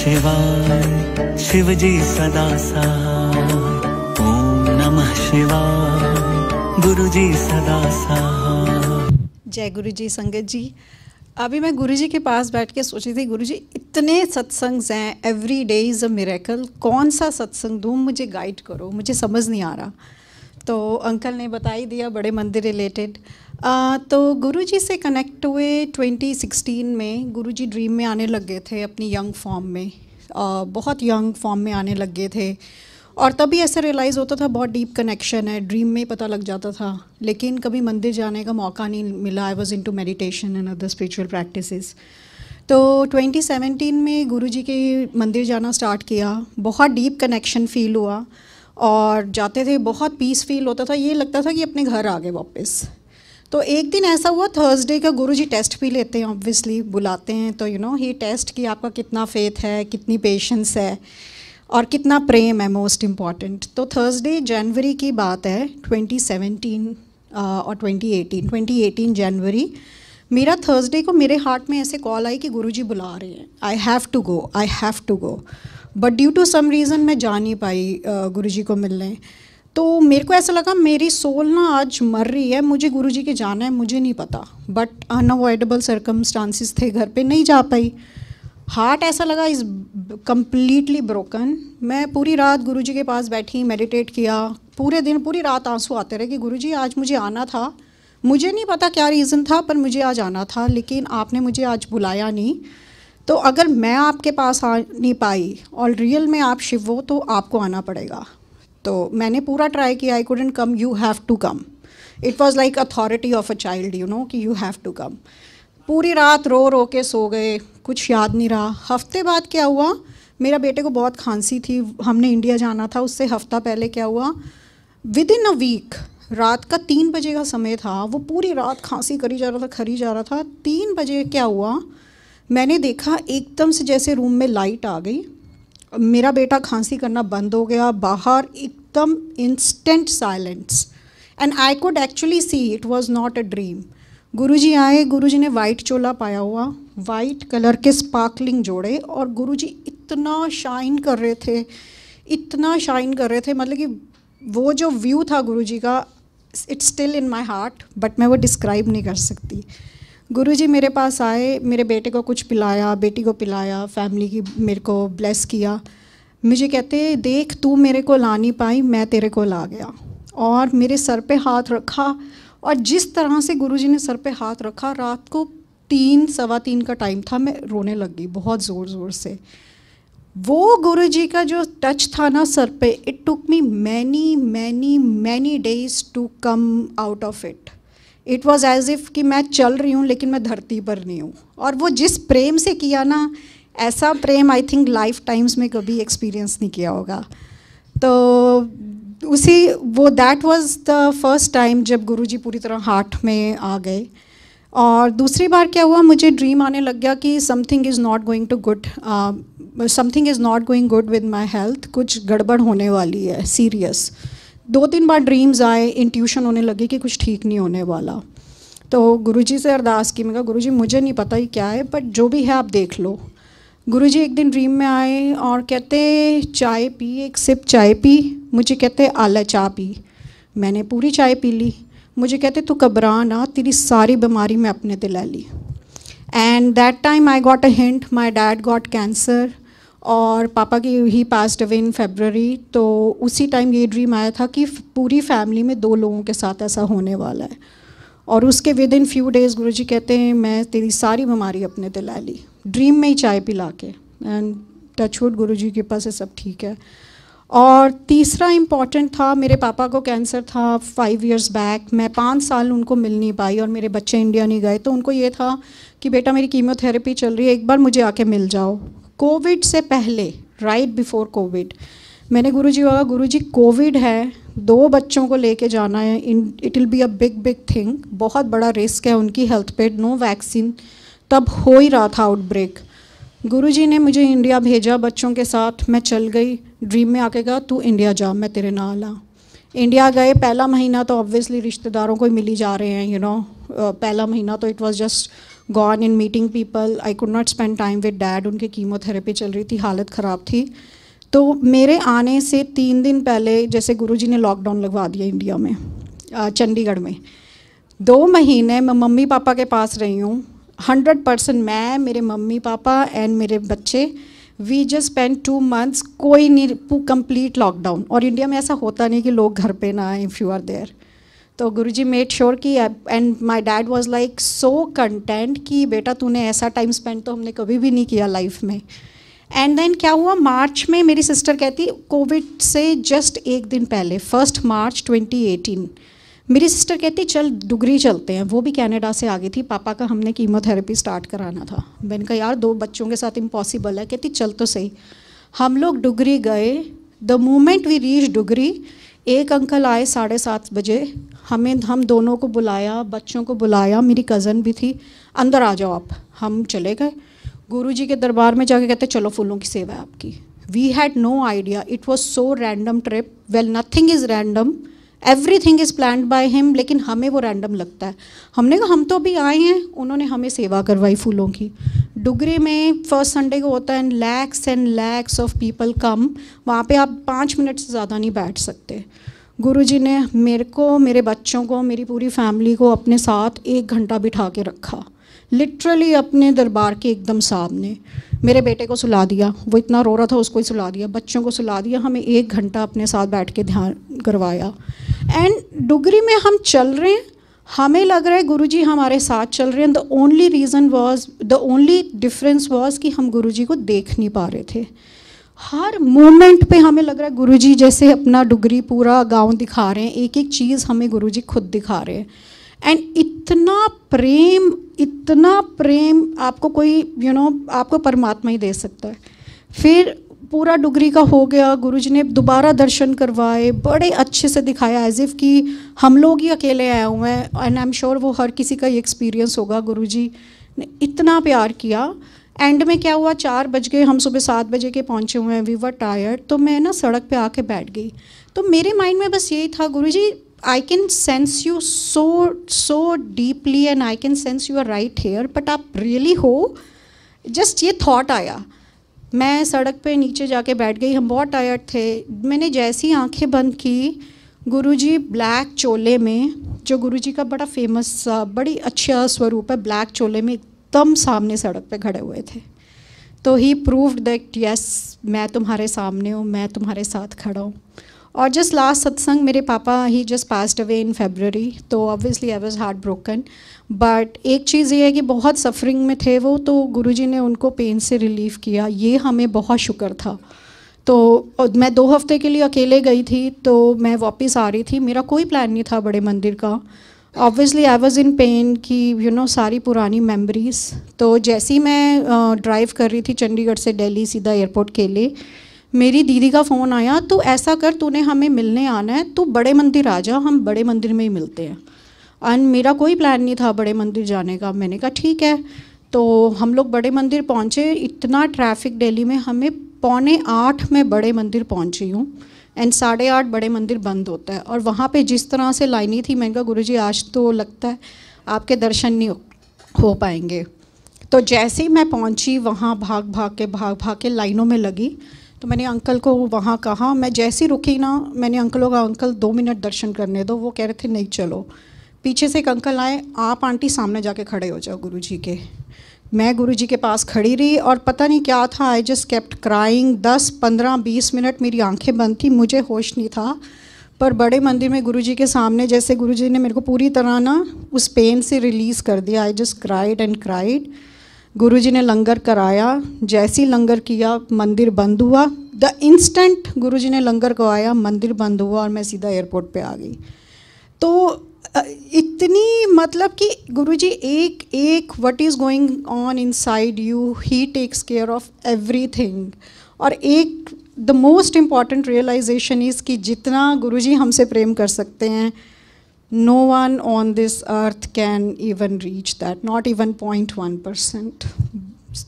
शिवाय शिवजी सदा सहाय ओम नमः शिवाय गुरुजी सदा सहाय जय गुरु जी संगत जी अभी मैं गुरुजी के पास बैठ के सोची थी गुरुजी इतने सत्संग हैं every day is a miracle कौन सा सत्संग दूँ मुझे गाइड करो मुझे समझ नहीं आ रहा तो अंकल ने बता ही दिया बड़े मंदिर रिलेटेड तो गुरुजी से कनेक्ट हुए 2016 में गुरुजी ड्रीम में आने लग गए थे अपनी यंग फॉर्म में आ, बहुत यंग फॉर्म में आने लग गए थे और तभी ऐसा रियलाइज़ होता था बहुत डीप कनेक्शन है ड्रीम में पता लग जाता था लेकिन कभी मंदिर जाने का मौका नहीं मिला I was into meditation and other spiritual practice तो 2017 में गुरुजी के मंदिर जाना स्टार्ट किया बहुत डीप कनेक्शन फील हुआ और जाते थे बहुत पीस फील होता था ये लगता था कि अपने घर आ गए वापस तो एक दिन ऐसा हुआ थर्सडे का गुरुजी टेस्ट भी लेते हैं ऑब्वियसली बुलाते हैं तो यू नो ही टेस्ट कि आपका कितना फेथ है कितनी पेशेंस है और कितना प्रेम है मोस्ट इम्पॉर्टेंट तो थर्सडे जनवरी की बात है 2017 और 2018 2018 जनवरी मेरा थर्सडे को मेरे हार्ट में ऐसे कॉल आई कि गुरुजी बुला रहे हैं I have to go I have to go but due to some reason मैं जा नहीं पाई गुरु जी को मिलने तो मेरे को ऐसा लगा मेरी सोल ना आज मर रही है मुझे गुरु जी के जाना है मुझे नहीं पता बट अनअवॉइडेबल सर्कमस्टांसिस थे घर पे नहीं जा पाई हार्ट ऐसा लगा इज़ कम्प्लीटली ब्रोकन मैं पूरी रात गुरु जी के पास बैठी मेडिटेट किया पूरे दिन पूरी रात आंसू आते रहे कि गुरु जी आज मुझे आना था मुझे नहीं पता क्या रीज़न था पर मुझे आज आना था लेकिन आपने मुझे आज बुलाया नहीं तो अगर मैं आपके पास आ नहीं पाई और रियल में आप शिव हो तो आपको आना पड़ेगा तो मैंने पूरा ट्राई किया I couldn't come you have to come it was like authority of a child you know कि यू हैव टू कम पूरी रात रो रो के सो गए कुछ याद नहीं रहा हफ्ते बाद क्या हुआ मेरा बेटे को बहुत खांसी थी हमने इंडिया जाना था उससे हफ्ता पहले क्या हुआ विद इन अ वीक रात का तीन बजे का समय था वो पूरी रात खांसी करी जा रहा था खरी जा रहा था तीन बजे क्या हुआ मैंने देखा एकदम से जैसे रूम में लाइट आ गई मेरा बेटा खांसी करना बंद हो गया बाहर एकदम instant silence and I could actually see it was not a dream Guruji आए गुरुजी ने वाइट चोला पाया हुआ वाइट कलर के स्पार्कलिंग जोड़े और गुरुजी इतना शाइन कर रहे थे इतना शाइन कर रहे थे मतलब कि वो जो व्यू था गुरुजी का it's still in my heart but मैं वो डिस्क्राइब नहीं कर सकती गुरुजी मेरे पास आए मेरे बेटे को कुछ पिलाया बेटी को पिलाया फैमिली की मेरे को ब्लेस किया मुझे कहते देख तू मेरे को ला नहीं पाई मैं तेरे को ला गया और मेरे सर पे हाथ रखा और जिस तरह से गुरुजी ने सर पे हाथ रखा रात को तीन सवा तीन का टाइम था मैं रोने लग गई बहुत ज़ोर ज़ोर से वो गुरुजी का जो टच था ना सर पे it took me many many many days to come out of it it was as if कि मैं चल रही हूँ लेकिन मैं धरती पर नहीं हूँ और वो जिस प्रेम से किया ना ऐसा प्रेम आई थिंक लाइफ टाइम्स में कभी एक्सपीरियंस नहीं किया होगा तो उसी वो that was the first time जब गुरु जी पूरी तरह हार्ट में आ गए और दूसरी बार क्या हुआ मुझे ड्रीम आने लग गया कि something is not going to good something is not going good with my health कुछ गड़बड़ होने वाली है सीरियस दो तीन बार ड्रीम्स आए इंट्यूशन होने लगी कि कुछ ठीक नहीं होने वाला तो गुरुजी से अरदास की मैं कहा गुरुजी मुझे नहीं पता ही क्या है बट जो भी है आप देख लो गुरुजी एक दिन ड्रीम में आए और कहते चाय पी एक सिप चाय पी मुझे कहते आला चाय पी मैंने पूरी चाय पी ली मुझे कहते तू घबरा ना तेरी सारी बीमारी मैं अपने दिला ली and that time I got a hint my dad got cancer और पापा की he passed away in February तो उसी टाइम ये ड्रीम आया था कि पूरी फैमिली में दो लोगों के साथ ऐसा होने वाला है और उसके विद इन फ्यू डेज़ गुरु जी कहते हैं मैं तेरी सारी बीमारी अपने दिला ली ड्रीम में ही चाय पिला के एंड टचवुड गुरु जी के पास है सब ठीक है और तीसरा इम्पॉर्टेंट था मेरे पापा को कैंसर था फाइव इयर्स बैक मैं पाँच साल उनको मिल नहीं पाई और मेरे बच्चे इंडिया नहीं गए तो उनको ये था कि बेटा मेरी कीमोथेरेपी चल रही है एक बार मुझे आके मिल जाओ कोविड से पहले राइट बिफोर कोविड मैंने गुरुजी को कहा गुरुजी कोविड है दो बच्चों को लेके जाना है in it will be a big big thing बहुत बड़ा रिस्क है उनकी हेल्थ पे नो वैक्सीन तब हो ही रहा था आउटब्रेक गुरुजी ने मुझे इंडिया भेजा बच्चों के साथ मैं चल गई ड्रीम में आके कहा तू इंडिया जा मैं तेरे नाल आ इंडिया गए पहला महीना तो ऑब्वियसली रिश्तेदारों को ही मिली जा रहे हैं यू you नो know. पहला महीना तो it was just gone in meeting people I could not spend time with dad उनके कीमोथेरेपी चल रही थी हालत ख़राब थी तो मेरे आने से तीन दिन पहले जैसे गुरुजी ने लॉकडाउन लगवा दिया इंडिया में चंडीगढ़ में दो महीने मैं मम्मी पापा के पास रही हूँ हंड्रेड परसेंट मैं मेरे मम्मी पापा एंड मेरे बच्चे we just spend two months कोई नहीं कंप्लीट लॉकडाउन और इंडिया में ऐसा होता नहीं कि लोग घर पे ना आए इफ़ यू आर देयर तो गुरुजी मेड श्योर कि and my dad was like so content कि बेटा तूने ऐसा टाइम स्पेंड तो हमने कभी भी नहीं किया लाइफ में एंड देन क्या हुआ मार्च में मेरी सिस्टर कहती कोविड से जस्ट एक दिन पहले फर्स्ट मार्च 2018 मेरी सिस्टर कहती चल डुगरी चलते हैं वो भी कनाडा से आ गई थी पापा का हमने कीमोथेरेपी स्टार्ट कराना था मैंने कहा यार दो बच्चों के साथ इम्पॉसिबल है कहती चल तो सही हम लोग डुगरी गए the moment we reach Dugri एक अंकल आए साढ़े सात बजे हमें हम दोनों को बुलाया बच्चों को बुलाया मेरी कज़न भी थी अंदर आ जाओ आप हम चले गए गुरु जी के दरबार में जाके कहते चलो फूलों की सेवा है आपकी we had no idea it was so random trip well nothing is random everything is plan by him लेकिन हमें वो रैंडम लगता है हमने कहा हम तो अभी आए हैं उन्होंने हमें सेवा करवाई फूलों की डुगरे में फर्स्ट संडे को होता है lakhs and lakhs of people come वहाँ पे आप पाँच मिनट से ज़्यादा नहीं बैठ सकते गुरुजी ने मेरे को मेरे बच्चों को मेरी पूरी फैमिली को अपने साथ एक घंटा बिठा के रखा लिटरली अपने दरबार के एकदम सामने मेरे बेटे को सुला दिया वो इतना रो रहा था उसको ही सुला दिया बच्चों को सुला दिया हमें एक घंटा अपने साथ बैठ के ध्यान करवाया एंड डुगरी में हम चल रहे हैं हमें लग रहा है गुरुजी हमारे साथ चल रहे हैं the only reason was the only difference was कि हम गुरुजी को देख नहीं पा रहे थे हर मोमेंट पे हमें लग रहा है गुरुजी जैसे अपना डुगरी पूरा गांव दिखा रहे हैं एक एक चीज़ हमें गुरुजी खुद दिखा रहे हैं एंड इतना प्रेम इतना प्रेम आपको कोई यू you नो know, आपको परमात्मा ही दे सकता है फिर पूरा डुगरी का हो गया गुरु जी ने दोबारा दर्शन करवाए बड़े अच्छे से दिखाया एज इफ़ कि हम लोग ही अकेले आए हुए हैं एंड आई एम श्योर वो हर किसी का ये एक्सपीरियंस होगा गुरु जी ने इतना प्यार किया एंड में क्या हुआ चार बज गए हम सुबह सात बजे के पहुंचे हुए हैं वी वर टायर्ड तो मैं ना सड़क पे आके बैठ गई तो मेरे माइंड में बस यही था Guru ji I can sense you so so deeply and I can sense you are right here but आप रियली हो जस्ट ये थाट आया मैं सड़क पे नीचे जाके बैठ गई हम बहुत टायर्ड थे मैंने जैसी आंखें बंद की गुरुजी ब्लैक चोले में जो गुरुजी का बड़ा फेमस बड़ी अच्छा स्वरूप है ब्लैक चोले में एकदम सामने सड़क पे खड़े हुए थे तो ही प्रूव्ड दैट यस मैं तुम्हारे सामने हूँ मैं तुम्हारे साथ खड़ा हूँ और जस्ट लास्ट सत्संग मेरे पापा he just passed away in February तो obviously I was heart broken but एक चीज़ ये है कि बहुत सफरिंग में थे वो तो गुरुजी ने उनको पेन से रिलीफ किया ये हमें बहुत शुक्र था तो मैं दो हफ्ते के लिए अकेले गई थी तो मैं वापस आ रही थी मेरा कोई प्लान नहीं था बड़े मंदिर का obviously I was in pain की यू नो सारी पुरानी मेमरीज तो जैसी मैं ड्राइव कर रही थी चंडीगढ़ से दिल्ली सीधा एयरपोर्ट के लिए मेरी दीदी का फ़ोन आया तो ऐसा कर तूने हमें मिलने आना है तो बड़े मंदिर आ जा हम बड़े मंदिर में ही मिलते हैं एंड मेरा कोई प्लान नहीं था बड़े मंदिर जाने का मैंने कहा ठीक है तो हम लोग बड़े मंदिर पहुँचे इतना ट्रैफिक डेली में हमें पौने आठ में बड़े मंदिर पहुँची हूँ एंड साढ़े आठ बड़े मंदिर बंद होता है और वहाँ पे जिस तरह से लाइनी थी मैंने कहा गुरु जी आज तो लगता है आपके दर्शन नहीं हो पाएंगे तो जैसे ही मैं पहुँची वहाँ भाग भाग के भाग भाग के लाइनों में लगी तो मैंने अंकल को वहाँ कहा मैं जैसी रुकी ना मैंने अंकलों का अंकल दो मिनट दर्शन करने दो वो कह रहे थे नहीं चलो पीछे से एक अंकल आए आप आंटी सामने जाके खड़े हो जाओ गुरु जी के मैं गुरु जी के पास खड़ी रही और पता नहीं क्या था आई जस्ट केप्ट क्राइंग दस पंद्रह बीस मिनट मेरी आंखें बंद थी मुझे होश नहीं था पर बड़े मंदिर में गुरु जी के सामने जैसे गुरु जी ने मेरे को पूरी तरह ना उस पेन से रिलीज़ कर दिया I just cried and cried Guruji ने लंगर कराया जैसी लंगर किया मंदिर बंद हुआ द इंस्टेंट गुरुजी ने लंगर करवाया मंदिर बंद हुआ और मैं सीधा एयरपोर्ट पे आ गई तो इतनी मतलब कि गुरुजी एक एक what is going on inside you he takes care of everything और एक the most important realization is कि जितना गुरुजी हमसे प्रेम कर सकते हैं no one on this earth can even reach that, not even 0.1%.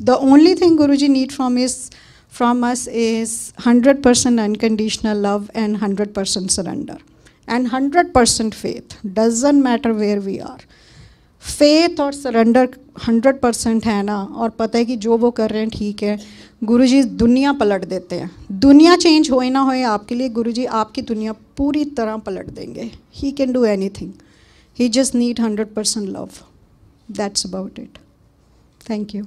The only thing Guruji need from is from us is 100% unconditional love and 100% surrender and 100% faith. Doesn't matter where we are. Faith और surrender hundred percent है ना और पता है कि जो वो कर रहे हैं ठीक है गुरु जी दुनिया पलट देते हैं दुनिया चेंज होए ना होए आपके लिए गुरु जी आपकी दुनिया पूरी तरह पलट देंगे he can do anything he just need hundred percent love that's about it thank you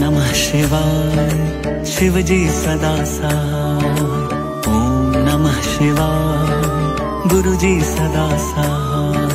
नमः शिवाय शिव जी सदा सा ओम नमः शिवाय गुरु जी सदा सा